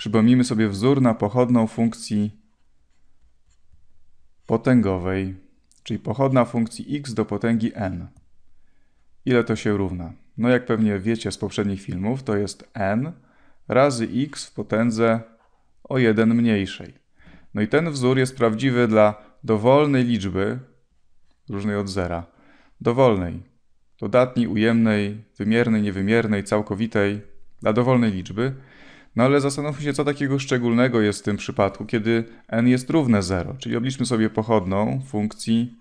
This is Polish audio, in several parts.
Przypomnijmy sobie wzór na pochodną funkcji potęgowej, czyli pochodna funkcji x do potęgi n. Ile to się równa? No jak pewnie wiecie z poprzednich filmów, to jest n razy x w potędze o 1 mniejszej. No i ten wzór jest prawdziwy dla dowolnej liczby, różnej od zera, dowolnej, dodatniej, ujemnej, wymiernej, niewymiernej, całkowitej, dla dowolnej liczby – no ale zastanówmy się, co takiego szczególnego jest w tym przypadku, kiedy n jest równe 0. Czyli obliczmy sobie pochodną funkcji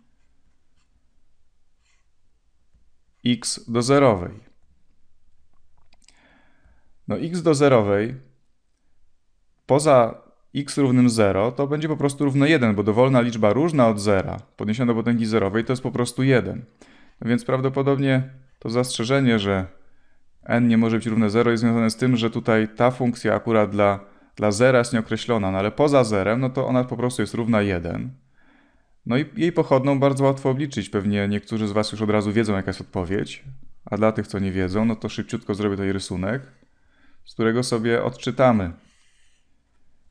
x do zerowej. No x do zerowej poza x równym 0 to będzie po prostu równe 1, bo dowolna liczba różna od 0 podniesiona do potęgi zerowej to jest po prostu 1. No więc prawdopodobnie to zastrzeżenie, że n nie może być równe 0 jest związane z tym, że tutaj ta funkcja akurat dla, dla zera jest nieokreślona, no ale poza zerem, no to ona po prostu jest równa 1. No i jej pochodną bardzo łatwo obliczyć. Pewnie niektórzy z Was już od razu wiedzą, jaka jest odpowiedź, a dla tych, co nie wiedzą, no to szybciutko zrobię tutaj rysunek, z którego sobie odczytamy,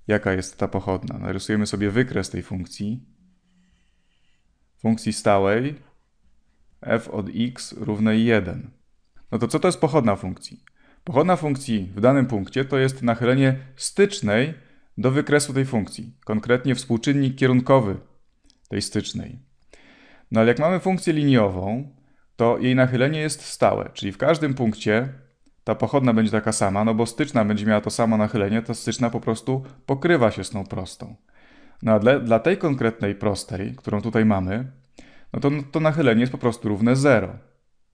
jaka jest ta pochodna. Narysujemy no sobie wykres tej funkcji, funkcji stałej f od x równej 1. No to co to jest pochodna funkcji? Pochodna funkcji w danym punkcie to jest nachylenie stycznej do wykresu tej funkcji, konkretnie współczynnik kierunkowy tej stycznej. No ale jak mamy funkcję liniową, to jej nachylenie jest stałe, czyli w każdym punkcie ta pochodna będzie taka sama, no bo styczna będzie miała to samo nachylenie, ta styczna po prostu pokrywa się z tą prostą. No a dla, dla tej konkretnej prostej, którą tutaj mamy, no to, to nachylenie jest po prostu równe 0.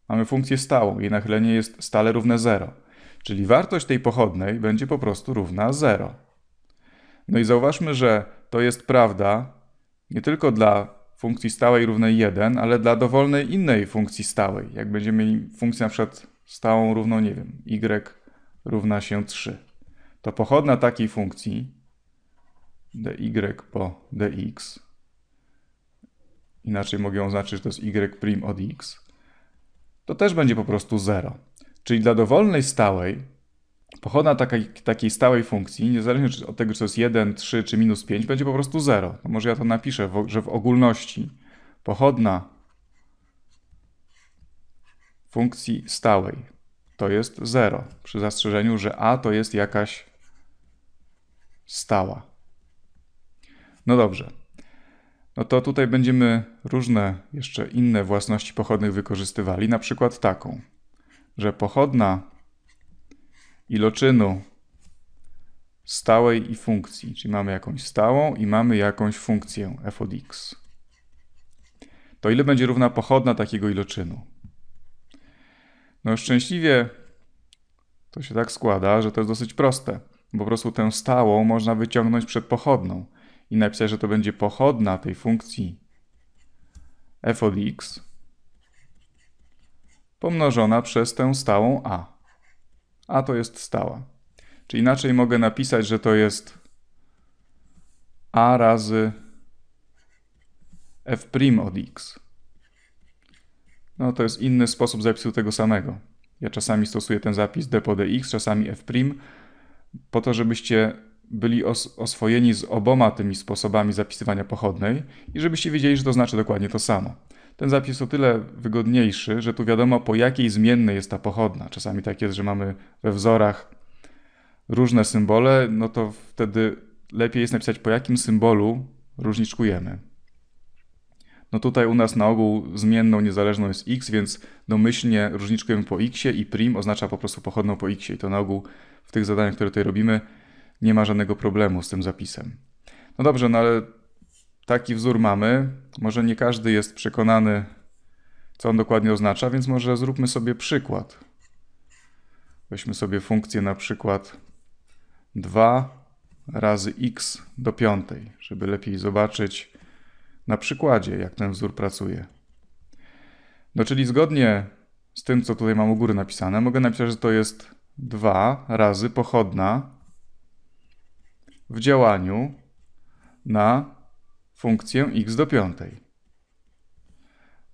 Mamy funkcję stałą, jej nachylenie jest stale równe 0, czyli wartość tej pochodnej będzie po prostu równa 0. No i zauważmy, że to jest prawda nie tylko dla funkcji stałej równej 1, ale dla dowolnej innej funkcji stałej. Jak będziemy mieli funkcję na przykład stałą równą, nie wiem, y równa się 3, to pochodna takiej funkcji dy po dx, inaczej mogę oznaczyć, że to jest y' od x, to też będzie po prostu 0. Czyli dla dowolnej stałej, pochodna takiej, takiej stałej funkcji, niezależnie od tego, czy to jest 1, 3 czy minus 5, będzie po prostu 0. No może ja to napiszę, że w ogólności pochodna funkcji stałej to jest 0, przy zastrzeżeniu, że a to jest jakaś stała. No dobrze, no to tutaj będziemy różne jeszcze inne własności pochodnych wykorzystywali, na przykład taką, że pochodna iloczynu stałej i funkcji, czyli mamy jakąś stałą i mamy jakąś funkcję f od x. To ile będzie równa pochodna takiego iloczynu? No szczęśliwie to się tak składa, że to jest dosyć proste. Po prostu tę stałą można wyciągnąć przed pochodną i napisać, że to będzie pochodna tej funkcji f od x pomnożona przez tę stałą a. a to jest stała. Czy inaczej mogę napisać, że to jest a razy f' od x. No to jest inny sposób zapisu tego samego. Ja czasami stosuję ten zapis d po dx, e czasami f', po to, żebyście byli os oswojeni z oboma tymi sposobami zapisywania pochodnej i żebyście wiedzieli, że to znaczy dokładnie to samo. Ten zapis o tyle wygodniejszy, że tu wiadomo po jakiej zmiennej jest ta pochodna. Czasami tak jest, że mamy we wzorach różne symbole, no to wtedy lepiej jest napisać po jakim symbolu różniczkujemy. No tutaj u nas na ogół zmienną niezależną jest x, więc domyślnie różniczkujemy po x i prim oznacza po prostu pochodną po x i to na ogół w tych zadaniach, które tutaj robimy, nie ma żadnego problemu z tym zapisem. No dobrze, no ale taki wzór mamy. Może nie każdy jest przekonany, co on dokładnie oznacza, więc może zróbmy sobie przykład. Weźmy sobie funkcję na przykład 2 razy x do piątej, żeby lepiej zobaczyć na przykładzie, jak ten wzór pracuje. No czyli zgodnie z tym, co tutaj mam u góry napisane, mogę napisać, że to jest 2 razy pochodna w działaniu na funkcję x do piątej.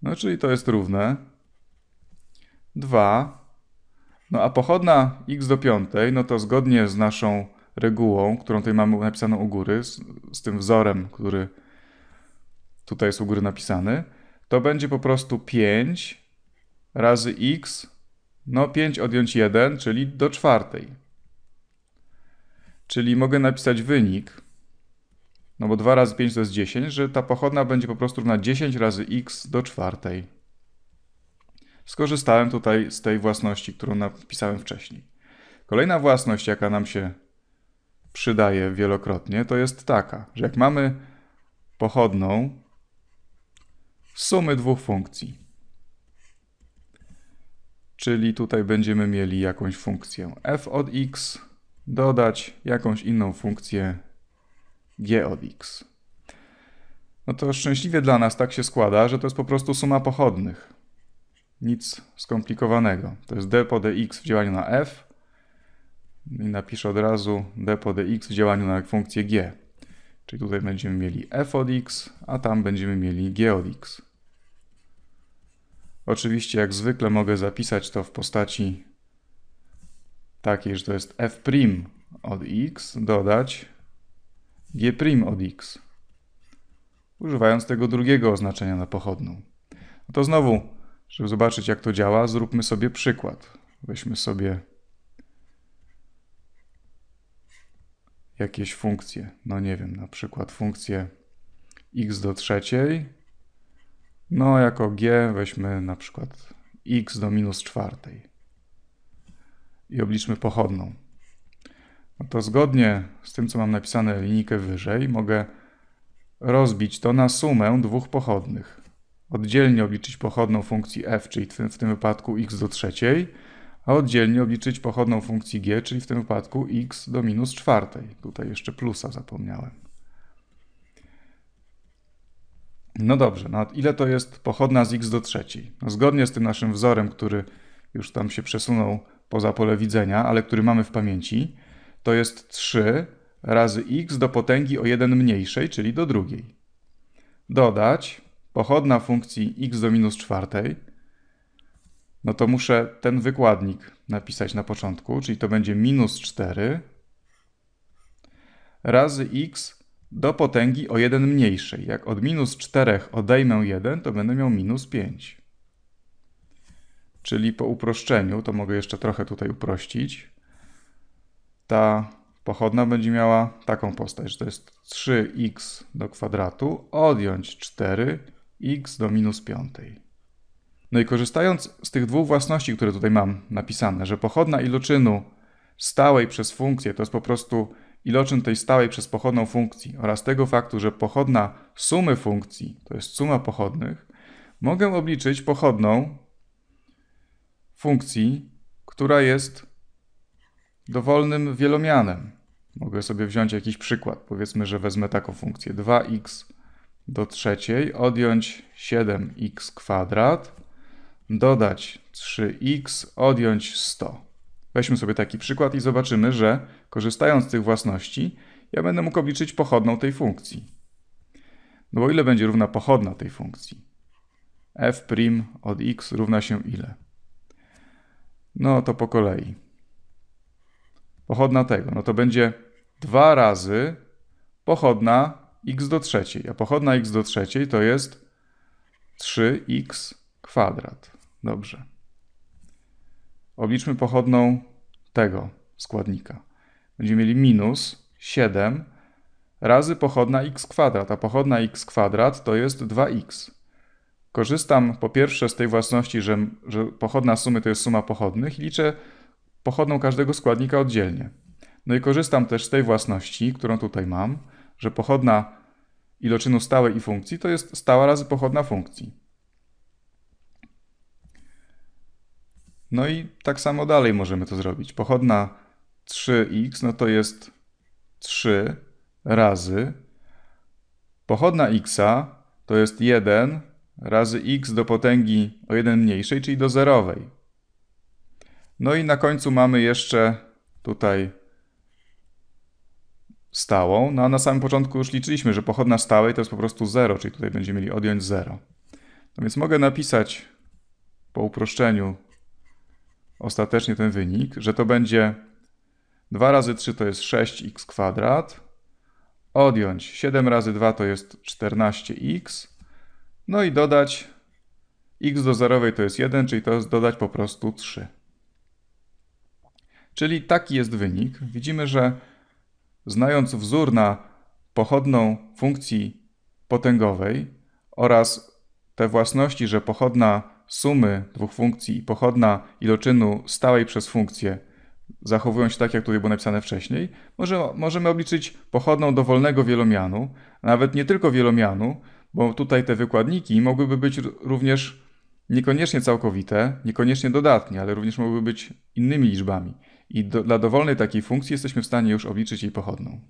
No czyli to jest równe 2. No a pochodna x do piątej, no to zgodnie z naszą regułą, którą tutaj mamy napisaną u góry, z, z tym wzorem, który tutaj jest u góry napisany, to będzie po prostu 5 razy x, no 5 odjąć 1, czyli do czwartej. Czyli mogę napisać wynik, no bo 2 razy 5 to jest 10, że ta pochodna będzie po prostu równa 10 razy x do czwartej. Skorzystałem tutaj z tej własności, którą napisałem wcześniej. Kolejna własność, jaka nam się przydaje wielokrotnie, to jest taka, że jak mamy pochodną sumy dwóch funkcji, czyli tutaj będziemy mieli jakąś funkcję f od x dodać jakąś inną funkcję g od x. No to szczęśliwie dla nas tak się składa, że to jest po prostu suma pochodnych. Nic skomplikowanego. To jest d po dx w działaniu na f i napiszę od razu d po dx w działaniu na funkcję g. Czyli tutaj będziemy mieli f od x, a tam będziemy mieli g od x. Oczywiście jak zwykle mogę zapisać to w postaci takiej, że to jest f' od x dodać g' od x, używając tego drugiego oznaczenia na pochodną. No to znowu, żeby zobaczyć jak to działa, zróbmy sobie przykład. Weźmy sobie jakieś funkcje. No nie wiem, na przykład funkcję x do trzeciej. No jako g weźmy na przykład x do minus czwartej i obliczmy pochodną. No to zgodnie z tym, co mam napisane linijkę wyżej, mogę rozbić to na sumę dwóch pochodnych. Oddzielnie obliczyć pochodną funkcji f, czyli w tym wypadku x do trzeciej, a oddzielnie obliczyć pochodną funkcji g, czyli w tym wypadku x do minus czwartej. Tutaj jeszcze plusa zapomniałem. No dobrze, no ile to jest pochodna z x do trzeciej? No zgodnie z tym naszym wzorem, który już tam się przesunął poza pole widzenia, ale który mamy w pamięci, to jest 3 razy x do potęgi o 1 mniejszej, czyli do drugiej. Dodać pochodna funkcji x do minus czwartej, no to muszę ten wykładnik napisać na początku, czyli to będzie minus 4 razy x do potęgi o 1 mniejszej. Jak od minus 4 odejmę 1, to będę miał minus 5. Czyli po uproszczeniu, to mogę jeszcze trochę tutaj uprościć, ta pochodna będzie miała taką postać, że to jest 3x do kwadratu odjąć 4x do minus 5. No i korzystając z tych dwóch własności, które tutaj mam napisane, że pochodna iloczynu stałej przez funkcję to jest po prostu iloczyn tej stałej przez pochodną funkcji oraz tego faktu, że pochodna sumy funkcji to jest suma pochodnych, mogę obliczyć pochodną funkcji, która jest dowolnym wielomianem. Mogę sobie wziąć jakiś przykład. Powiedzmy, że wezmę taką funkcję 2x do trzeciej, odjąć 7x kwadrat, dodać 3x, odjąć 100. Weźmy sobie taki przykład i zobaczymy, że korzystając z tych własności, ja będę mógł obliczyć pochodną tej funkcji. No bo ile będzie równa pochodna tej funkcji? f' od x równa się ile? No to po kolei. Pochodna tego, no to będzie 2 razy pochodna x do trzeciej, a pochodna x do trzeciej to jest 3x kwadrat. Dobrze. Obliczmy pochodną tego składnika. Będziemy mieli minus 7 razy pochodna x kwadrat, a pochodna x kwadrat to jest 2x korzystam po pierwsze z tej własności, że, że pochodna sumy to jest suma pochodnych i liczę pochodną każdego składnika oddzielnie. No i korzystam też z tej własności, którą tutaj mam, że pochodna iloczynu stałej i funkcji to jest stała razy pochodna funkcji. No i tak samo dalej możemy to zrobić. Pochodna 3x no to jest 3 razy pochodna x to jest 1 razy x do potęgi o 1 mniejszej, czyli do zerowej. No i na końcu mamy jeszcze tutaj stałą. No a na samym początku już liczyliśmy, że pochodna stałej to jest po prostu 0, czyli tutaj będziemy mieli odjąć 0. No więc mogę napisać po uproszczeniu ostatecznie ten wynik, że to będzie 2 razy 3 to jest 6x kwadrat, odjąć 7 razy 2 to jest 14x, no i dodać x do zerowej to jest 1, czyli to jest dodać po prostu 3. Czyli taki jest wynik. Widzimy, że znając wzór na pochodną funkcji potęgowej oraz te własności, że pochodna sumy dwóch funkcji i pochodna iloczynu stałej przez funkcję zachowują się tak, jak tutaj było napisane wcześniej, możemy obliczyć pochodną dowolnego wielomianu, nawet nie tylko wielomianu, bo tutaj te wykładniki mogłyby być również niekoniecznie całkowite, niekoniecznie dodatnie, ale również mogłyby być innymi liczbami. I do, dla dowolnej takiej funkcji jesteśmy w stanie już obliczyć jej pochodną.